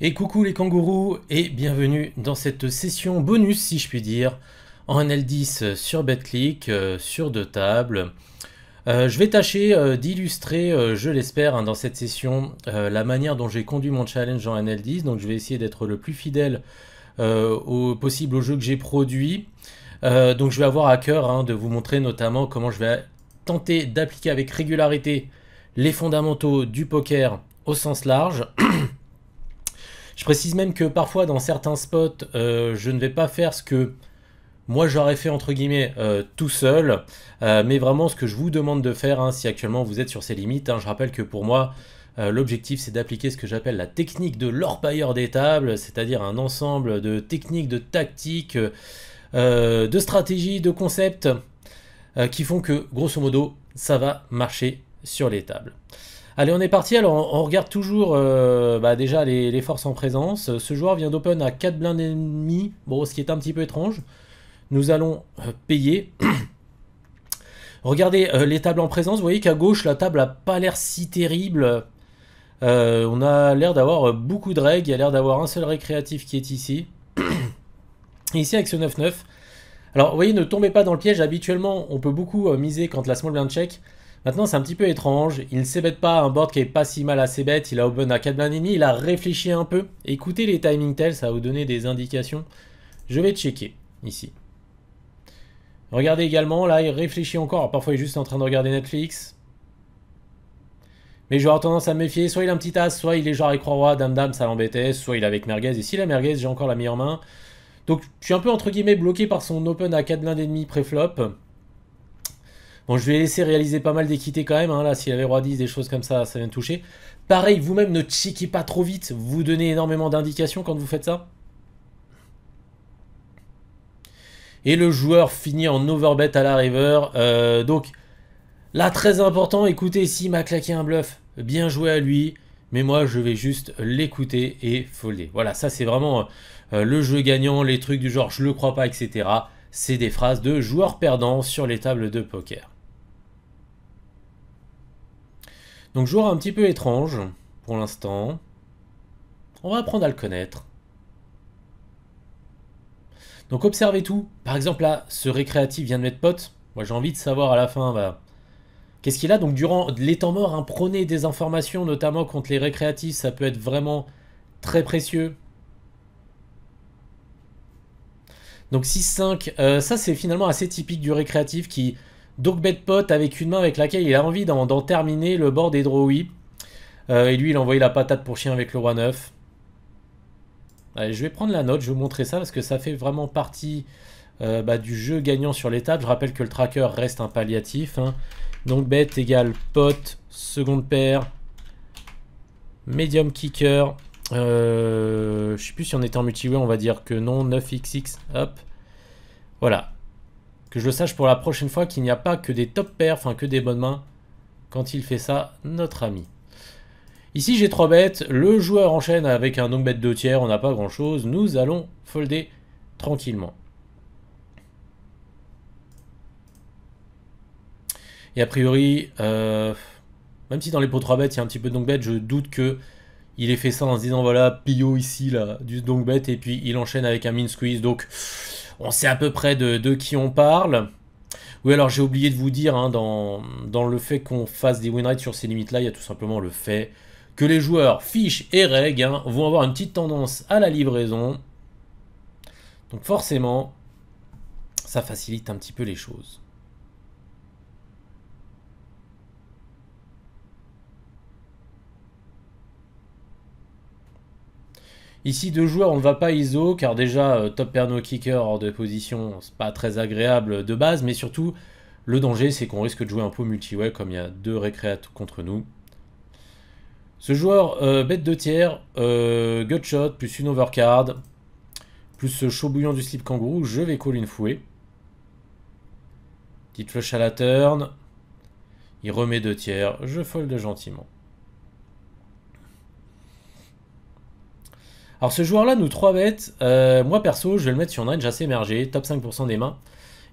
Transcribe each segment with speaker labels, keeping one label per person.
Speaker 1: Et coucou les kangourous et bienvenue dans cette session bonus si je puis dire en nl 10 sur BetClick, euh, sur deux tables. Euh, je vais tâcher euh, d'illustrer, je l'espère, hein, dans cette session la manière dont j'ai conduit mon challenge en NL10. Donc je vais essayer d'être le plus fidèle au possible au jeu que j'ai produit. donc je vais avoir à cœur hein, de vous montrer notamment comment je vais tenter d'appliquer avec régularité les fondamentaux du poker au sens large. Je précise même que parfois dans certains spots, euh, je ne vais pas faire ce que moi j'aurais fait entre guillemets euh, tout seul, euh, mais vraiment ce que je vous demande de faire hein, si actuellement vous êtes sur ces limites. Hein, je rappelle que pour moi, l'objectif c'est d'appliquer ce que j'appelle la technique de l'orpailleur des tables, c'est-à-dire un ensemble de techniques, de tactiques, de stratégies, de concepts qui font que grosso modo ça va marcher sur les tables. Allez, on est parti. Alors, on, regarde toujours euh, bah, déjà les, forces en présence. Ce joueur vient d'open à 4 blindes et demi, bon, ce qui est un petit peu étrange. Nous allons euh, payer. Regardez euh, les tables en présence. Vous voyez qu'à gauche, la table n'a pas l'air si terrible. on a l'air d'avoir beaucoup de règles. Il y a l'air d'avoir un seul récréatif qui est ici. ici, avec ce 9-9. Alors, vous voyez, ne tombez pas dans le piège. Habituellement, on peut beaucoup miser quand la small blind check. Maintenant, c'est un petit peu étrange. Il ne s'ébête pas un board qui est pas si mal à ses Il a open à 4 blindes et Il a réfléchi un peu. Écoutez les timing tells, ça va vous donner des indications. Je vais checker ici. Regardez également, là, il réfléchit encore. parfois, il est juste en train de regarder Netflix. Mais je vais avoir tendance à me méfier. Soit il a un petit as, soit il est genre avec roi dame dame, ça l'embêtait. Soit il est avec merguez. Et si la merguez, j'ai encore la meilleure main. Donc, je suis un peu entre guillemets bloqué par son open à 4 blindes et demi pré-flop. Bon, je vais laisser réaliser pas mal d'équité quand même. Hein, là, s'il avait roi 10, des choses comme ça, ça vient de toucher. Pareil, vous-même, ne checkez pas trop vite. Vous donnez énormément d'indications quand vous faites ça. Et le joueur finit en overbet à la river. Euh, donc, là, très important, écoutez, s'il m'a claqué un bluff, bien joué à lui. Mais moi, je vais juste l'écouter et folder. Voilà, ça, c'est vraiment euh, le jeu gagnant, les trucs du genre « je le crois pas », etc. C'est des phrases de joueurs perdants sur les tables de poker. Donc joueur un petit peu étrange pour l'instant. On va apprendre à le connaître. Donc observez tout. Par exemple là, ce récréatif vient de mettre pote. Moi j'ai envie de savoir à la fin, bah, qu'est-ce qu'il a Donc durant les temps morts, hein, prenez des informations, notamment contre les récréatifs, ça peut être vraiment très précieux. Donc 6-5, euh, ça c'est finalement assez typique du récréatif qui donc bet pot avec une main avec laquelle il a envie d'en terminer le bord des drawies. Euh, et lui, il a envoyé la patate pour chien avec le roi 9. Allez, je vais prendre la note, je vais vous montrer ça parce que ça fait vraiment partie euh, bah, du jeu gagnant sur l'étape. Je rappelle que le tracker reste un palliatif. Hein. Donc bet égale pot, seconde paire, medium kicker. Je euh, je sais plus si on était en multiway, on va dire que non, 9xx, hop. Voilà, que je sache pour la prochaine fois qu'il n'y a pas que des top paires, enfin que des bonnes mains quand il fait ça, notre ami. Ici j'ai 3 bêtes, le joueur enchaîne avec un donk bête 2 tiers, on n'a pas grand chose, nous allons folder tranquillement. Et a priori, euh, même si dans les pots 3 bêtes il y a un petit peu de donc bête, je doute que il ait fait ça en se disant voilà, Pio ici, là, du donc bête, et puis il enchaîne avec un min squeeze, donc on sait à peu près de, qui on parle. Oui, alors j'ai oublié de vous dire, hein, dans, dans, le fait qu'on fasse des win rates sur ces limites-là, il y a tout simplement le fait que les joueurs fiches et reg hein, vont avoir une petite tendance à la livraison. Donc forcément, ça facilite un petit peu les choses. Ici, deux joueurs, on ne va pas ISO, car déjà, euh, top perno kicker hors de position, c'est pas très agréable de base, mais surtout, le danger, c'est qu'on risque de jouer un peu multiway, comme il y a deux récréates contre nous. Ce joueur, euh, bête de tiers, euh, gutshot, plus une overcard, plus ce chaud bouillon du slip kangourou, je vais call une fouée. Petite flush à la turn. Il remet deux tiers, je fold gentiment. Alors ce joueur-là, nous 3 bêtes, euh, moi perso, je vais le mettre sur une range assez émergé, top 5% des mains.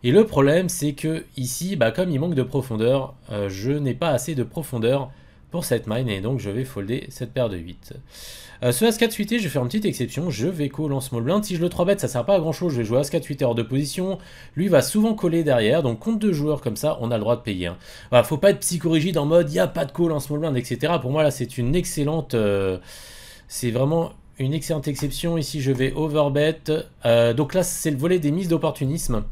Speaker 1: Et le problème, c'est que ici, bah, comme il manque de profondeur, euh, je n'ai pas assez de profondeur pour cette mine, et donc je vais folder cette paire de 8. Euh, ce As4 suité, je vais faire une petite exception, je vais call en small blind, si je le 3 bet ça sert pas à grand chose, je vais jouer As4 suité hors de position, lui va souvent coller derrière, donc contre deux joueurs comme ça, on a le droit de payer. Hein. faut pas être psychorigide en mode, il n'y a pas de call en small blind, etc. Pour moi là c'est une excellente... c'est vraiment une excellente exception. Ici, je vais overbet. Euh, donc là, c'est le volet des mises d'opportunisme.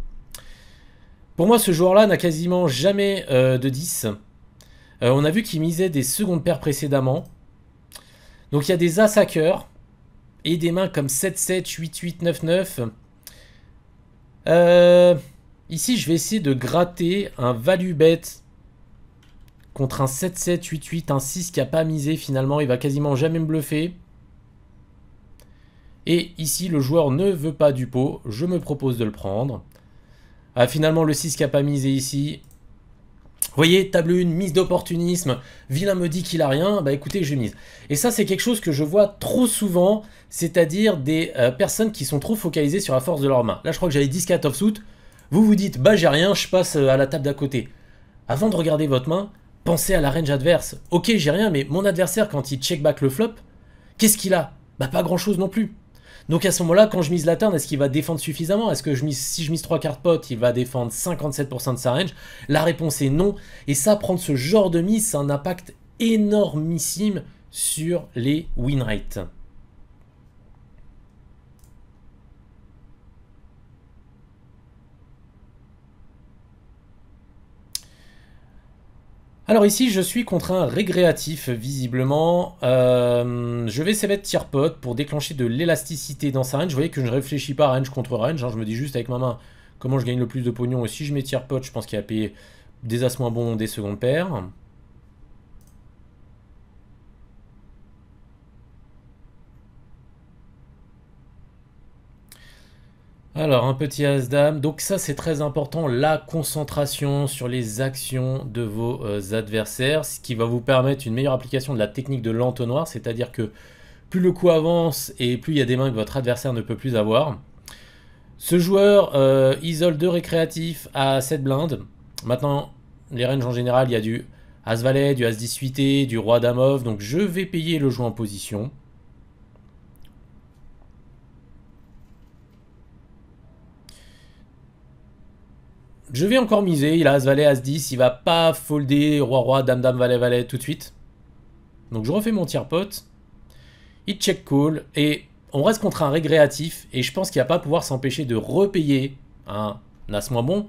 Speaker 1: Pour moi, ce joueur-là n'a quasiment jamais euh, de 10. Euh, on a vu qu'il misait des secondes paires précédemment. Donc il y a des as à cœur et des mains comme 7-7, 8-8, 9-9. ici, je vais essayer de gratter un value bet contre un 7-7, 8-8, un 6 qui n'a pas misé finalement. Il va quasiment jamais me bluffer. Et ici, le joueur ne veut pas du pot. Je me propose de le prendre. Ah, finalement, le 6 qui n'a pas misé ici. Vous voyez, table 1, mise d'opportunisme. Vilain me dit qu'il a rien. Bah écoutez, je mise. Et ça, c'est quelque chose que je vois trop souvent. C'est-à-dire des euh, personnes qui sont trop focalisées sur la force de leur main. Là, je crois que j'avais 10-4 offsuit. Vous vous dites, bah j'ai rien, je passe euh, à la table d'à côté. Avant de regarder votre main, pensez à la range adverse. Ok, j'ai rien, mais mon adversaire, quand il check back le flop, qu'est-ce qu'il a Bah pas grand-chose non plus. Donc à ce moment-là, quand je mise la turn, est-ce qu'il va défendre suffisamment Est-ce que je si je mise 3 cartes potes, il va défendre 57% de sa range La réponse est non. Et ça, prendre ce genre de mise, ça a un impact énormissime sur les win rates. Alors ici, je suis contre un récréatif visiblement. Euh, je vais tire Tirpot pour déclencher de l'élasticité dans sa range. Vous voyez que je ne réfléchis pas range contre range. Hein. Je me dis juste avec ma main comment je gagne le plus de pognon. Et si je mets pot, je pense qu'il a payé des as moins bons, des secondes paires. Alors, un petit as Donc ça, c'est très important, la concentration sur les actions de vos euh, adversaires, ce qui va vous permettre une meilleure application de la technique de l'entonnoir, c'est-à-dire que plus le coup avance et plus il y a des mains que votre adversaire ne peut plus avoir. Ce joueur euh, isole deux récréatifs à 7 blindes. Maintenant, les ranges en général, il y a du As-Valet, du As-18, du roi dame donc je vais payer le joueur en position. Je vais encore miser. Il a As-Valet, As-10. Il va pas folder Roi-Roi, Dame-Dame, Valet-Valet tout de suite. Donc je refais mon tire pote Il check call. Et on reste contre un récréatif. Et je pense qu'il va pas pouvoir s'empêcher de repayer un As moins bon.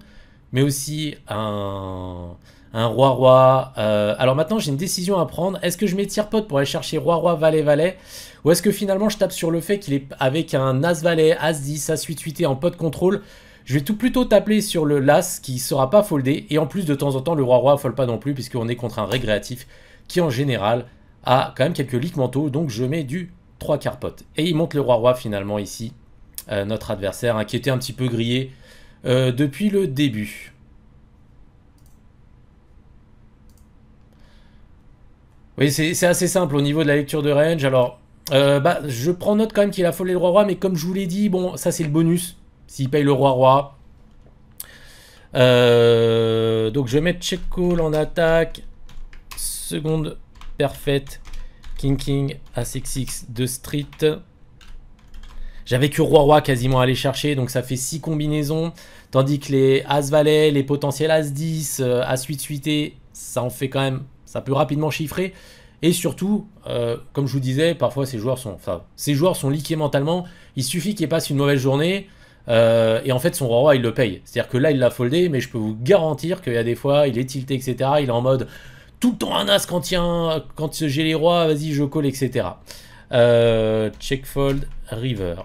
Speaker 1: Mais aussi un roi roi. Euh, alors maintenant j'ai une décision à prendre. Est-ce que je mets tire pote pour aller chercher roi roi valet valet ou est-ce que finalement je tape sur le fait qu'il est avec un as valet, as 10, as 8 8 et en pot contrôle je vais tout plutôt taper sur le las qui sera pas foldé. Et en plus, de temps en temps, le Roi-Roi fold pas non plus, puisqu'on est contre un récréatif qui, en général, a quand même quelques leaks Donc, je mets du 3 carpotes. Et il monte le Roi-Roi finalement ici, euh, notre adversaire, inquiété hein, qui était un petit peu grillé euh, depuis le début. Oui, c'est assez simple au niveau de la lecture de range. Alors, euh, bah, je prends note quand même qu'il a foldé le roi-roi, mais comme je vous l'ai dit, bon, ça c'est le bonus. S'il paye le roi-roi. Euh, donc je vais mettre check call en attaque. Seconde parfaite. King King, as 6 x de Street. J'avais que Roi-Roi quasiment à aller chercher, donc ça fait 6 combinaisons. Tandis que les As-Valet, les potentiels As-10, euh, As-8-8, ça en fait quand même, ça peut rapidement chiffrer. Et surtout, euh, comme je vous disais, parfois ces joueurs sont, ces joueurs sont liqués mentalement. Il suffit qu'ils passent une mauvaise journée, euh, et en fait, son roi, il le paye. C'est-à-dire que là, il l'a foldé, mais je peux vous garantir qu'il y a des fois, il est tilté, etc. Il est en mode tout le temps un as quand, quand j'ai les rois, vas-y, je colle, etc. Euh, check fold, river.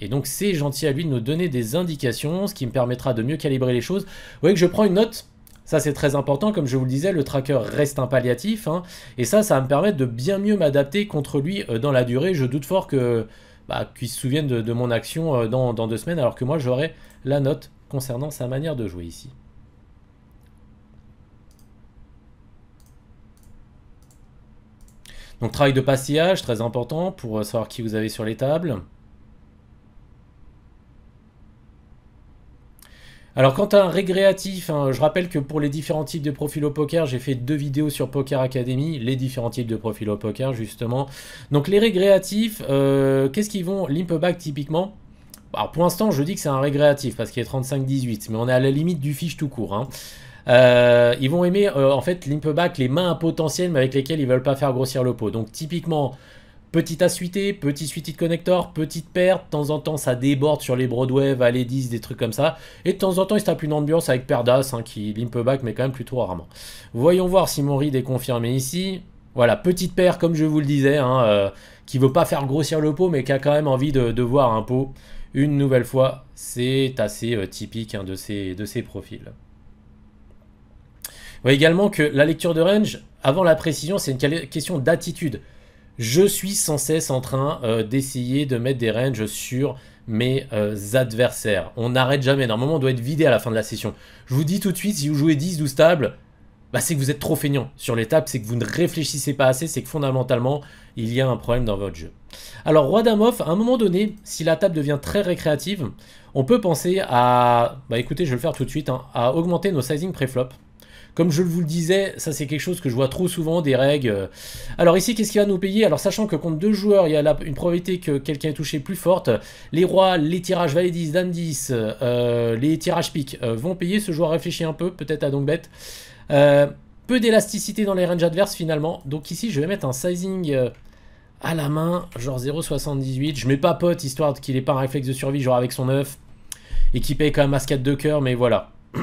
Speaker 1: Et donc, c'est gentil à lui de nous donner des indications, ce qui me permettra de mieux calibrer les choses. Vous voyez que je prends une note ça, c'est très important. Comme je vous le disais, le tracker reste un palliatif. Hein. et ça, ça va me permettre de bien mieux m'adapter contre lui euh, dans la durée. Je doute fort que bah, qui se souviennent de, mon action euh, dans, dans, deux semaines, alors que moi j'aurai la note concernant sa manière de jouer ici. Donc travail de pastillage, très important pour euh, savoir qui vous avez sur les tables. Alors quant à un récréatif, hein, je rappelle que pour les différents types de profils au poker, j'ai fait deux vidéos sur Poker Academy, les différents types de profils au poker justement. Donc les récréatifs, euh, qu'est-ce qu'ils vont back typiquement alors pour l'instant, je dis que c'est un récréatif parce qu'il est 35-18, mais on est à la limite du fiche tout court. Hein. Euh, ils vont aimer euh, en fait back les mains potentielles mais avec lesquelles ils veulent pas faire grossir le pot. Donc typiquement Petite suiter, petit suite connector, petite perte, de temps en temps ça déborde sur les Broadway, Valley 10, des trucs comme ça, et de temps en temps il se tape une ambiance avec Perdas hein, qui limpe back mais quand même plutôt rarement. Voyons voir si mon read est confirmé ici. Voilà, petite paire comme je vous le disais, hein, euh, qui ne qui veut pas faire grossir le pot mais qui a quand même envie de, voir un pot. Une nouvelle fois, c'est assez euh, typique hein, de, ces, de ces profils. Voyez également que la lecture de range, avant la précision, c'est une question d'attitude je suis sans cesse en train euh, d'essayer de mettre des ranges sur mes euh, adversaires. On n'arrête jamais. Normalement, on doit être vidé à la fin de la session. Je vous dis tout de suite, si vous jouez 10, 12 tables, bah, c'est que vous êtes trop feignant sur les tables, c'est que vous ne réfléchissez pas assez, c'est que fondamentalement, il y a un problème dans votre jeu. Alors, Roi Damoff, à un moment donné, si la table devient très récréative, on peut penser à... Bah écoutez, je vais le faire tout de suite, hein, à augmenter nos sizing flop comme je vous le disais, ça c'est quelque chose que je vois trop souvent, des règles. Euh, alors ici, qu'est-ce qui va nous payer Alors sachant que contre deux joueurs, il y a une probabilité que quelqu'un est touché plus forte. Les rois, les tirages valet 10, dame euh, 10, les tirages piques euh, vont payer. Ce joueur réfléchit un peu, peut-être à donc bête. peu d'élasticité dans les ranges adverses finalement. Donc ici, je vais mettre un sizing à la main, genre 0,78. Je mets pas pote, histoire qu'il n'ait pas un réflexe de survie, genre avec son œuf. Et qui paye quand même à de cœur, mais voilà.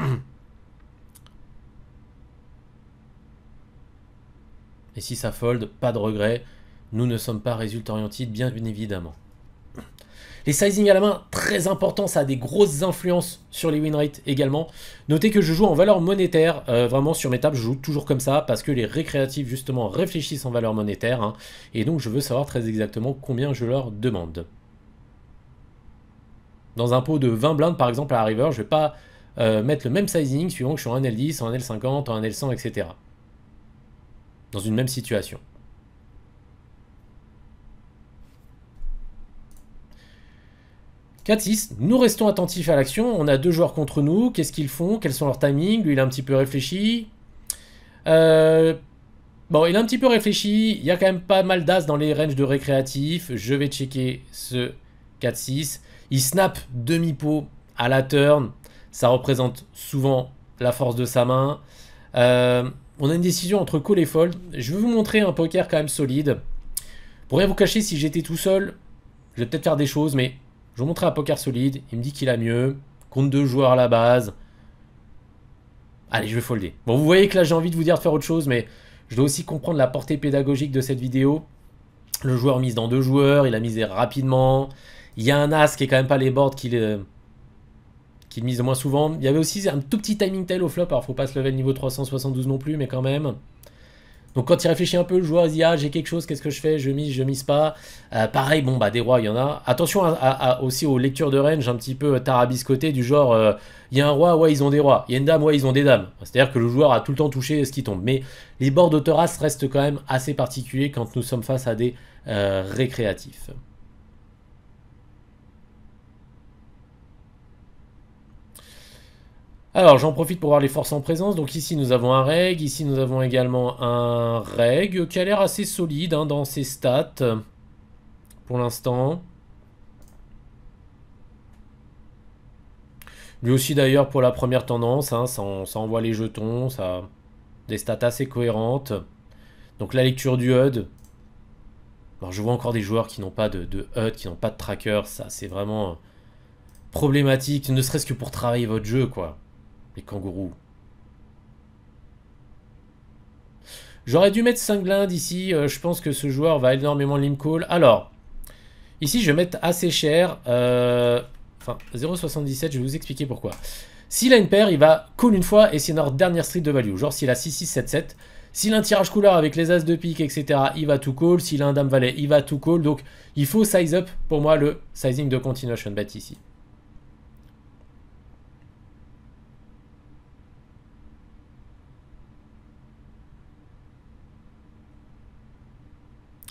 Speaker 1: Et si ça fold, pas de regret. Nous ne sommes pas résultat orientés, bien évidemment. Les sizing à la main, très important, ça a des grosses influences sur les win rates également. Notez que je joue en valeur monétaire, euh, vraiment sur mes tables, je joue toujours comme ça, parce que les récréatifs justement réfléchissent en valeur monétaire, hein. et donc je veux savoir très exactement combien je leur demande. Dans un pot de 20 blindes par exemple à la river, je vais pas euh, mettre le même sizing suivant que je suis en l 10 en L50, en l 100 etc dans une même situation. 4-6. nous restons attentifs à l'action. On a deux joueurs contre nous. Qu'est-ce qu'ils font Quels sont leurs timings Lui, il a un petit peu réfléchi. Euh, bon, il a un petit peu réfléchi. Il y a quand même pas mal d'as dans les ranges de récréatif. Je vais checker ce 4-6. Il snap demi-pot à la turn. Ça représente souvent la force de sa main. Euh, on a une décision entre call et fold. Je vais vous montrer un poker quand même solide. Pour rien vous cacher, si j'étais tout seul, je vais peut-être faire des choses, mais je vais vous montrer un poker solide. Il me dit qu'il a mieux. Compte deux joueurs à la base. Allez, je vais folder. Bon, vous voyez que là, j'ai envie de vous dire de faire autre chose, mais je dois aussi comprendre la portée pédagogique de cette vidéo. Le joueur mise dans deux joueurs, il a misé rapidement. Il y a un as qui est quand même pas les boards qu'il euh, qui mise moins souvent. Il y avait aussi un tout petit timing tail au flop, alors faut pas se lever niveau 372 non plus, mais quand même. Donc quand il réfléchit un peu, le joueur dit ah j'ai quelque chose, qu'est-ce que je fais, je mise, je mise pas. Euh, pareil, bon bah des rois, il y en a. Attention aussi aux lectures de range un petit peu tarabiscotées du genre euh, il y a un roi, ouais ils ont des rois, il y a une dame, ouais ils ont des dames. C'est-à-dire que le joueur a tout le temps touché ce qui tombe. Mais les bords de terrasse restent quand même assez particuliers quand nous sommes face à des euh, récréatifs. Alors, j'en profite pour voir les forces en présence. Donc ici, nous avons un reg. Ici, nous avons également un reg qui a l'air assez solide hein, dans ses stats pour l'instant. Lui aussi d'ailleurs pour la première tendance, hein, ça, envoie les jetons, ça des stats assez cohérentes. Donc la lecture du HUD. Alors je vois encore des joueurs qui n'ont pas de, de, HUD, qui n'ont pas de tracker, ça c'est vraiment problématique, ne serait-ce que pour travailler votre jeu quoi. Les kangourous. J'aurais dû mettre 5 blindes ici. Euh, je pense que ce joueur va énormément limp Alors, ici, je vais mettre assez cher. Euh, enfin, 0,77, je vais vous expliquer pourquoi. S'il a une paire, il va call une fois et c'est notre dernière street de value. Genre, s'il a 6, 6, 7, 7. S'il a un tirage couleur avec les as de pique, etc., il va tout call. S'il a un dame valet, il va tout call. Donc, il faut size up pour moi le sizing de continuation bet ici.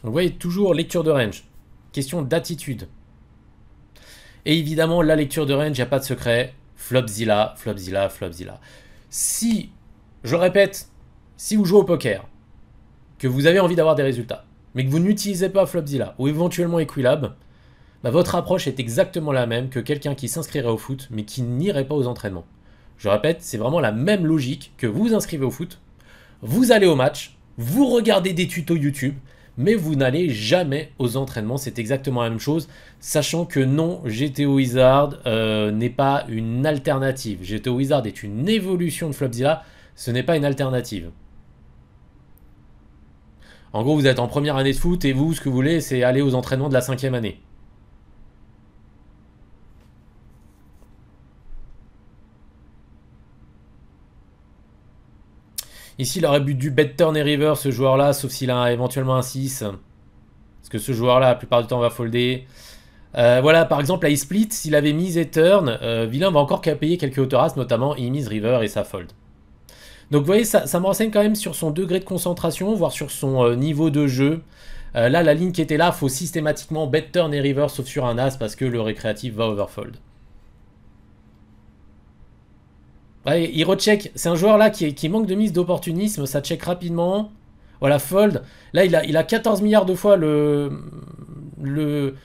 Speaker 1: vous voyez, toujours lecture de range. Question d'attitude. Et évidemment, la lecture de range, il n'y a pas de secret. Flopzilla, flopzilla, flopzilla. Si, je répète, si vous jouez au poker, que vous avez envie d'avoir des résultats, mais que vous n'utilisez pas Flopzilla ou éventuellement Equilab, bah, votre approche est exactement la même que quelqu'un qui s'inscrirait au foot mais qui n'irait pas aux entraînements. Je répète, c'est vraiment la même logique que vous vous inscrivez au foot, vous allez au match, vous regardez des tutos YouTube, mais vous n'allez jamais aux entraînements. C'est exactement la même chose, sachant que non, GTO Wizard euh, n'est pas une alternative. GTO Wizard est une évolution de Flopzilla, ce n'est pas une alternative. En gros, vous êtes en première année de foot et vous, ce que vous voulez, c'est aller aux entraînements de la cinquième année. Ici, il aurait du bet turn et river ce joueur-là, sauf s'il a éventuellement un 6. Parce que ce joueur-là, la plupart du temps, va folder. Euh, voilà, par exemple, là, il split s'il avait mis et turn, euh, Villain va encore payer quelques autoras, notamment il mise river et ça fold. Donc vous voyez, ça, me renseigne quand même sur son degré de concentration, voire sur son euh, niveau de jeu. là, la ligne qui était là, faut systématiquement bet turn et river, sauf sur un as, parce que le récréatif va overfold. il recheck. C'est un joueur là qui, manque de mise d'opportunisme. Ça check rapidement. Voilà, fold. Là, il a, 14 milliards de fois l'occasion le,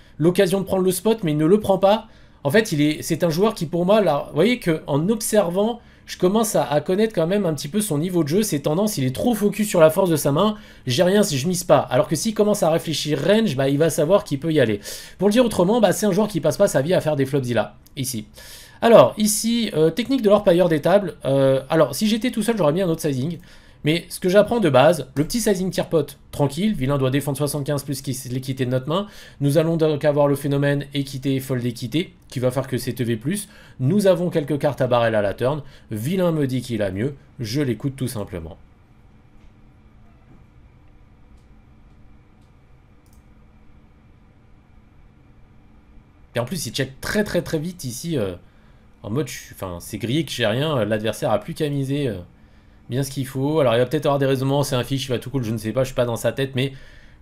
Speaker 1: de prendre le spot, mais il ne le prend pas. En fait, c'est est un joueur qui, pour moi, vous voyez qu'en observant, je commence à, connaître quand même un petit peu son niveau de jeu, ses tendances. Il est trop focus sur la force de sa main. J'ai rien si je mise pas. Alors que s'il commence à réfléchir range, bah, il va savoir qu'il peut y aller. Pour le dire autrement, bah, c'est un joueur qui passe pas sa vie à faire des là Ici. Alors, ici, euh, technique de l'orpailleur des tables. Euh, alors, si j'étais tout seul, j'aurais mis un autre sizing. Mais ce que j'apprends de base, le petit sizing tire pote tranquille, vilain doit défendre 75 plus l'équité de notre main. Nous allons donc avoir le phénomène équité, fold équité, qui va faire que c'est EV+. Nous avons quelques cartes à barrel à la turn. Vilain me dit qu'il a mieux, je l'écoute tout simplement. Et en plus, il check très très très vite ici. Euh, en mode, enfin, c'est grillé que j'ai rien, euh, l'adversaire a plus qu'à miser euh, bien ce qu'il faut. Alors il va peut-être avoir des raisonnements, c'est un fiche, il va tout cool, je ne sais pas, je suis pas dans sa tête, mais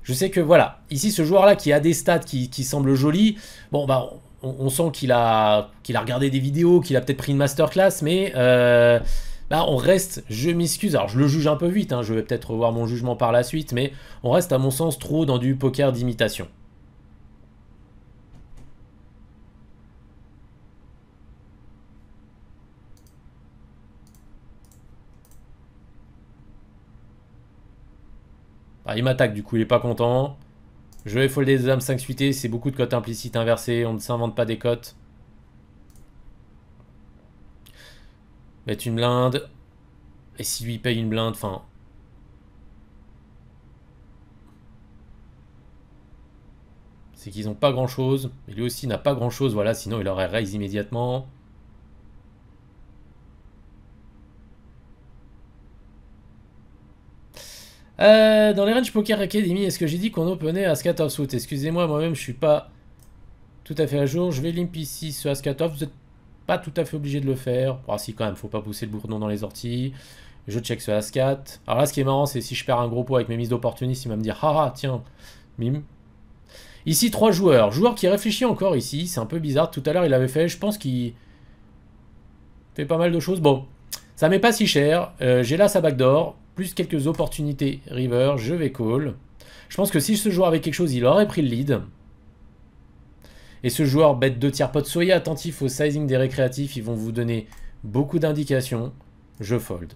Speaker 1: je sais que voilà, ici ce joueur-là qui a des stats qui, semblent jolies, bon bah on, sent qu'il a, a regardé des vidéos, qu'il a peut-être pris une masterclass, mais euh, bah, on reste, je m'excuse, alors je le juge un peu vite, hein, je vais peut-être revoir mon jugement par la suite, mais on reste à mon sens trop dans du poker d'imitation. Ah, il m'attaque, du coup, il est pas content. Je vais folder des âmes 5 suitées, c'est beaucoup de cotes implicites inversées, on ne s'invente pas des cotes. Mettre une blinde. Et s'il lui paye une blinde, enfin... C'est qu'ils n'ont pas grand chose. Et lui aussi n'a pas grand chose, voilà, sinon il aurait raise immédiatement. Euh, dans les Range Poker Academy, est-ce que j'ai dit qu'on openait Ascat of Offsuit Excusez-moi, moi-même, je suis pas tout à fait à jour. Je vais limp ici ce Ascat of. Vous n'êtes pas tout à fait obligé de le faire. Ah, si, quand même, faut pas pousser le bourdon dans les orties. Je check ce Ascat. Alors là, ce qui est marrant, c'est si je perds un gros pot avec mes mises d'opportunistes, il va me dire Haha, tiens, mime. Ici, trois joueurs. Joueur qui réfléchit encore ici. C'est un peu bizarre. Tout à l'heure, il avait fait. Je pense qu'il fait pas mal de choses. Bon, ça m'est pas si cher. Euh, j'ai là sa backdoor plus quelques opportunités river, je vais call. Je pense que si ce joueur avait quelque chose, il aurait pris le lead. Et ce joueur bête deux tiers pot, soyez attentif au sizing des récréatifs, ils vont vous donner beaucoup d'indications. Je fold.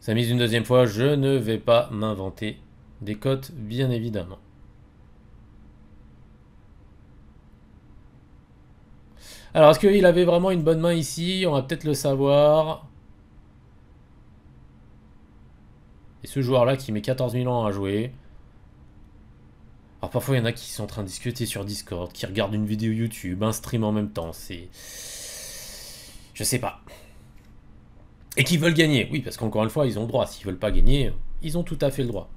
Speaker 1: Ça mise une deuxième fois, je ne vais pas m'inventer des cotes, bien évidemment. Alors, est-ce qu'il avait vraiment une bonne main ici On va peut-être le savoir. Et ce joueur-là qui met 14 000 ans à jouer. Alors parfois, il y en a qui sont en train de discuter sur Discord, qui regardent une vidéo YouTube, un stream en même temps. C'est... Je sais pas. Et qui veulent gagner. Oui, parce qu'encore une fois, ils ont le droit. S'ils veulent pas gagner, ils ont tout à fait le droit.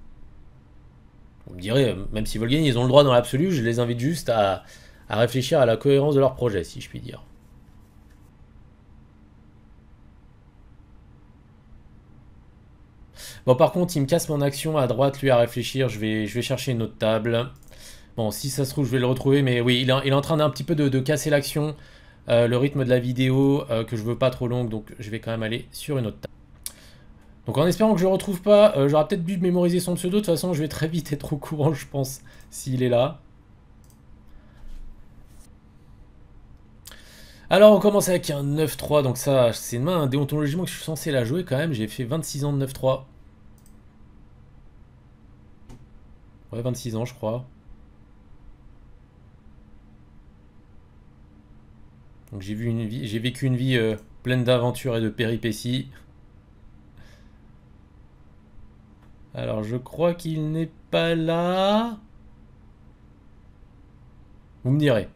Speaker 1: Vous me direz, même s'ils veulent gagner, ils ont le droit dans l'absolu. Je les invite juste à, à réfléchir à la cohérence de leur projet, si je puis dire. Bon, par contre, il me casse mon action à droite, lui, à réfléchir. Je vais, je vais chercher une autre table. Bon, si ça se trouve, je vais le retrouver. Mais oui, il, est, en train d'un petit peu de, casser l'action, euh, le rythme de la vidéo, euh, que je veux pas trop longue. Donc, je vais quand même aller sur une autre table. Donc, en espérant que je le retrouve pas, euh, j'aurais peut-être dû mémoriser son pseudo. De toute façon, je vais très vite être au courant, je pense, s'il est là. Alors on commence avec un 9-3, donc ça c'est une main hein. déontologiquement que je suis censé la jouer quand même, j'ai fait 26 ans de 9-3. Ouais 26 ans je crois. Donc j'ai vie... vécu une vie euh, pleine d'aventures et de péripéties. Alors je crois qu'il n'est pas là. Vous me direz.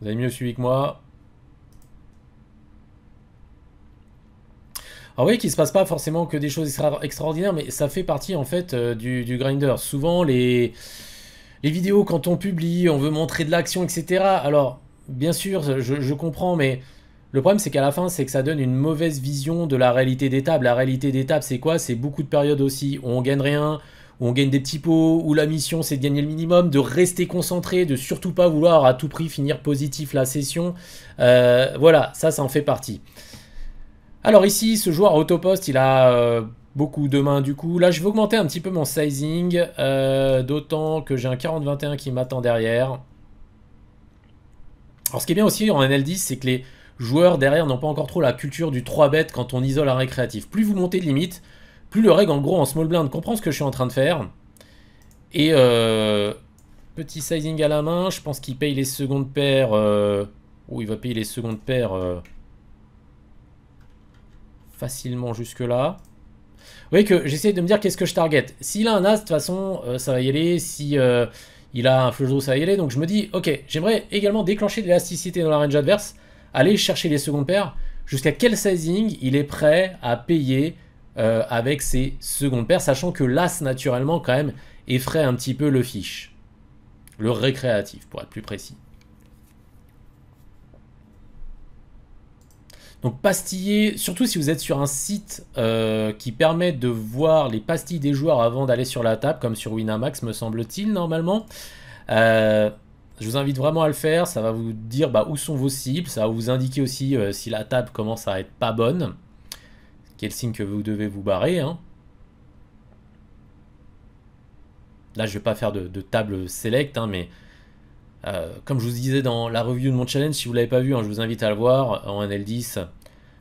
Speaker 1: Vous avez mieux suivi que moi. Alors ah vous voyez qu'il se passe pas forcément que des choses extraordinaires, mais ça fait partie en fait euh, du, grinder. Souvent les, vidéos quand on publie, on veut montrer de l'action, etc. Alors bien sûr, je, comprends, mais le problème c'est qu'à la fin, c'est que ça donne une mauvaise vision de la réalité des tables. La réalité des tables, c'est quoi C'est beaucoup de périodes aussi où on gagne rien, où on gagne des petits pots, où la mission c'est de gagner le minimum, de rester concentré, de surtout pas vouloir à tout prix finir positif la session. Euh, voilà, ça, ça en fait partie. Alors ici, ce joueur autopost, il a euh, beaucoup de mains du coup. Là, je vais augmenter un petit peu mon sizing, euh, d'autant que j'ai un 40-21 qui m'attend derrière. Alors ce qui est bien aussi en NL10, c'est que les joueurs derrière n'ont pas encore trop la culture du 3 bet quand on isole un récréatif. Plus vous montez de limite, plus le reg en gros en small blind comprend ce que je suis en train de faire. Et euh, petit sizing à la main, je pense qu'il paye les secondes paires. ou il va payer les secondes paires facilement jusque-là. Vous voyez que j'essaie de me dire qu'est-ce que je target. S'il a un as, de toute façon, euh, ça va y aller. Si euh, il a un flush ça va y aller. Donc je me dis, ok, j'aimerais également déclencher de l'élasticité dans la range adverse, aller chercher les secondes paires. Jusqu'à quel sizing il est prêt à payer euh, avec ses secondes paires, sachant que l'as, naturellement, quand même, effraie un petit peu le fish, Le récréatif, pour être plus précis. Donc pastiller, surtout si vous êtes sur un site euh, qui permet de voir les pastilles des joueurs avant d'aller sur la table, comme sur Winamax me semble-t-il normalement. Euh, je vous invite vraiment à le faire, ça va vous dire bah, où sont vos cibles, ça va vous indiquer aussi euh, si la table commence à être pas bonne, quel signe que vous devez vous barrer. Hein. Là je vais pas faire de, table select, hein, mais euh, comme je vous disais dans la review de mon challenge, si vous l'avez pas vu, hein, je vous invite à le voir en l 10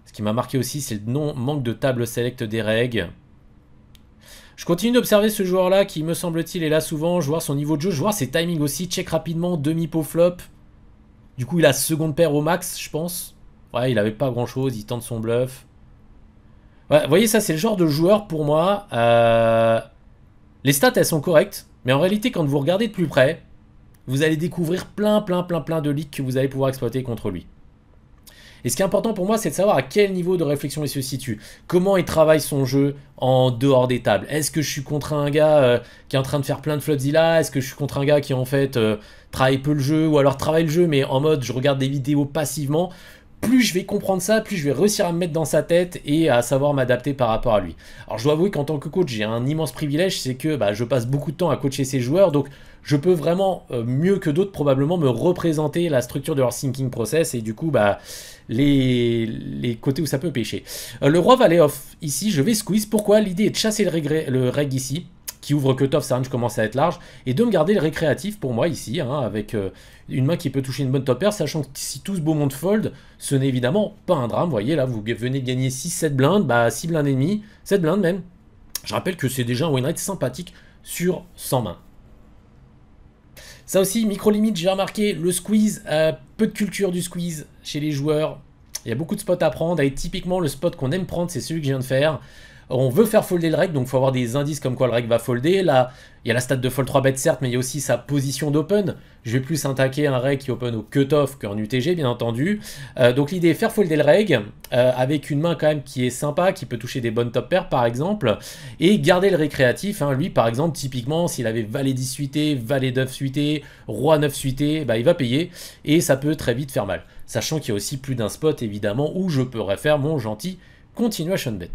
Speaker 1: Ce qui m'a marqué aussi, c'est le non manque de table select des règles. Je continue d'observer ce joueur-là qui, me semble-t-il, est là souvent. Je vois son niveau de jeu, je vois ses timings aussi. Check rapidement, demi-pot flop. Du coup, il a seconde paire au max, je pense. Ouais, il avait pas grand-chose, il tente son bluff. vous voyez, ça, c'est le genre de joueur, pour moi... Euh, les stats, elles sont correctes. Mais en réalité, quand vous regardez de plus près, vous allez découvrir plein, plein, plein, plein de leaks que vous allez pouvoir exploiter contre lui. Et ce qui est important pour moi, c'est de savoir à quel niveau de réflexion il se situe. Comment il travaille son jeu en dehors des tables. Est-ce que je suis contre un gars euh, qui est en train de faire plein de Zilla Est-ce que je suis contre un gars qui en fait euh, travaille peu le jeu Ou alors travaille le jeu, mais en mode je regarde des vidéos passivement plus je vais comprendre ça, plus je vais réussir à me mettre dans sa tête et à savoir m'adapter par rapport à lui. Alors je dois avouer qu'en tant que coach, j'ai un immense privilège, c'est que bah, je passe beaucoup de temps à coacher ces joueurs, donc je peux vraiment euh, mieux que d'autres probablement me représenter la structure de leur thinking process et du coup bah les, les côtés où ça peut pêcher. Euh, le roi valet off ici, je vais squeeze. Pourquoi L'idée est de chasser le, reg, ici qui ouvre que top range commence à être large, et de me garder le récréatif pour moi ici, hein, avec euh, une main qui peut toucher une bonne top pair, sachant que si tout ce beau monde fold, ce n'est évidemment pas un drame, vous voyez là, vous venez de gagner 6-7 blindes, bah 6 blindes et demi, 7 blindes même. Je rappelle que c'est déjà un win sympathique sur 100 mains. Ça aussi, micro-limite, j'ai remarqué, le squeeze, euh, peu de culture du squeeze chez les joueurs. Il y a beaucoup de spots à prendre, et typiquement, le spot qu'on aime prendre, c'est celui que je viens de faire. On veut faire folder le reg, donc il faut avoir des indices comme quoi le reg va folder. Là, il y a la stat de fold 3 bet certes, mais il y a aussi sa position d'open. Je vais plus attaquer un reg qui open au cutoff qu'en UTG, bien entendu. Euh, donc l'idée est faire folder le reg euh, avec une main quand même qui est sympa, qui peut toucher des bonnes top pairs par exemple, et garder le récréatif. créatif. Hein. Lui par exemple, typiquement, s'il avait valet 10 suité, valet 9 suité, roi 9 suité, bah, il va payer et ça peut très vite faire mal. Sachant qu'il y a aussi plus d'un spot évidemment où je pourrais faire mon gentil continuation bet.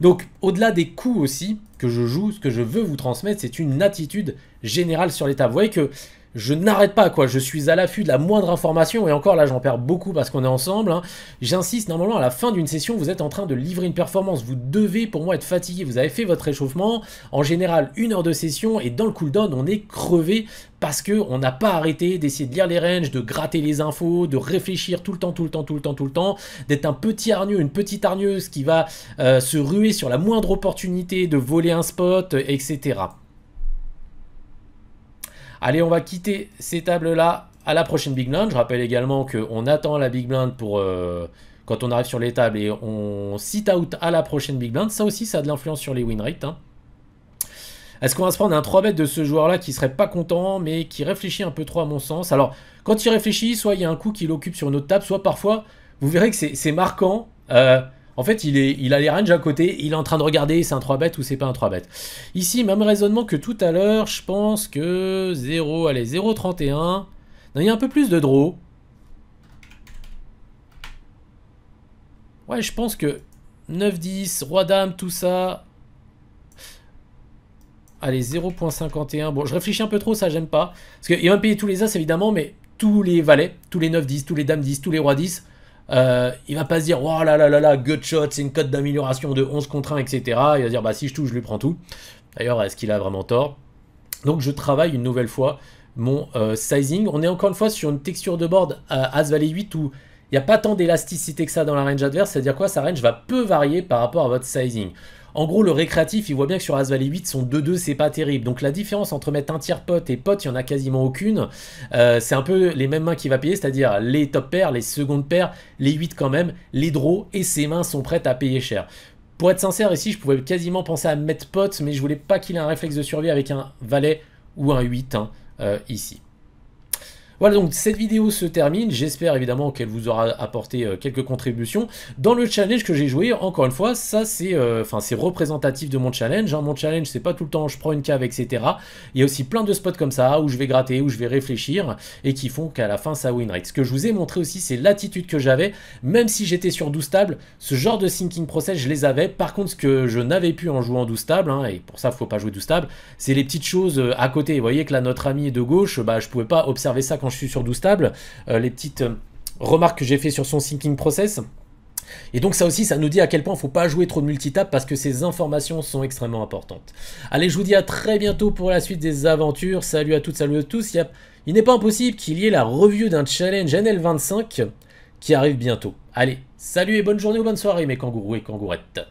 Speaker 1: Donc au-delà des coups aussi que je joue, ce que je veux vous transmettre, c'est une attitude générale sur l'état. Vous voyez que je n'arrête pas quoi, je suis à l'affût de la moindre information et encore là j'en perds beaucoup parce qu'on est ensemble. Hein. J'insiste, normalement à la fin d'une session vous êtes en train de livrer une performance, vous devez pour moi être fatigué, vous avez fait votre réchauffement, en général une heure de session et dans le cooldown on est crevé parce qu'on n'a pas arrêté d'essayer de lire les ranges, de gratter les infos, de réfléchir tout le temps, tout le temps, tout le temps, tout le temps, d'être un petit hargneux, une petite hargneuse qui va euh, se ruer sur la moindre opportunité de voler un spot, etc. Allez, on va quitter ces tables-là à la prochaine Big Blind. Je rappelle également qu'on attend la Big Blind pour... Euh, quand on arrive sur les tables et on sit out à la prochaine Big Blind, ça aussi, ça a de l'influence sur les win rates. Hein. Est-ce qu'on va se prendre un 3 bet de ce joueur-là qui serait pas content, mais qui réfléchit un peu trop à mon sens Alors, quand il réfléchit, soit il y a un coup qui l'occupe sur une autre table, soit parfois, vous verrez que c'est marquant. Euh, en fait, il, est, il a les ranges à côté, il est en train de regarder c'est un 3 bet ou c'est pas un 3 bet. Ici, même raisonnement que tout à l'heure, je pense que 0, allez, 0,31. il y a un peu plus de draw. Ouais, je pense que 9-10, Roi-Dame, tout ça. Allez, 0.51. Bon, je réfléchis un peu trop, ça j'aime pas. Parce qu'il va me payer tous les As évidemment, mais tous les valets, tous les 9-10, tous les Dames 10, tous les Rois 10. Euh, il va pas se dire, oh là là là là, good shot, c'est une cote d'amélioration de 11 contre 1, etc. Il va dire, bah si je touche, je lui prends tout. D'ailleurs, est-ce qu'il a vraiment tort Donc je travaille une nouvelle fois mon euh, sizing. On est encore une fois sur une texture de board à As Valley 8 où il n'y a pas tant d'élasticité que ça dans la range adverse, c'est-à-dire quoi Sa range va peu varier par rapport à votre sizing. En gros, le récréatif, il voit bien que sur As Valley 8, son 2-2, c'est pas terrible. Donc la différence entre mettre un tiers pote et pote, il y en a quasiment aucune. Euh, c'est un peu les mêmes mains qui va payer, c'est-à-dire les top pairs, les secondes paires, les 8 quand même, les draws, et ses mains sont prêtes à payer cher. Pour être sincère, ici, je pouvais quasiment penser à mettre pote, mais je voulais pas qu'il ait un réflexe de survie avec un valet ou un 8 hein, euh, ici. Voilà, donc cette vidéo se termine. J'espère évidemment qu'elle vous aura apporté euh, quelques contributions. Dans le challenge que j'ai joué, encore une fois, ça c'est euh, enfin c'est représentatif de mon challenge. Hein. Mon challenge, c'est pas tout le temps je prends une cave, etc. Il y a aussi plein de spots comme ça où je vais gratter, où je vais réfléchir et qui font qu'à la fin ça win rate. Ce que je vous ai montré aussi, c'est l'attitude que j'avais. Même si j'étais sur 12 tables, ce genre de thinking process, je les avais. Par contre, ce que je n'avais pu en jouant 12 tables, hein, et pour ça, il faut pas jouer 12 tables, c'est les petites choses euh, à côté. Vous voyez que là, notre ami de gauche, bah, je pouvais pas observer ça quand je suis sur 12 tables, euh, les petites euh, remarques que j'ai fait sur son thinking process. Et donc ça aussi, ça nous dit à quel point il ne faut pas jouer trop de multitap parce que ces informations sont extrêmement importantes. Allez, je vous dis à très bientôt pour la suite des aventures. Salut à toutes, salut à tous. Il, il n'est pas impossible qu'il y ait la review d'un challenge NL25 qui arrive bientôt. Allez, salut et bonne journée ou bonne soirée mes kangourous et kangourettes.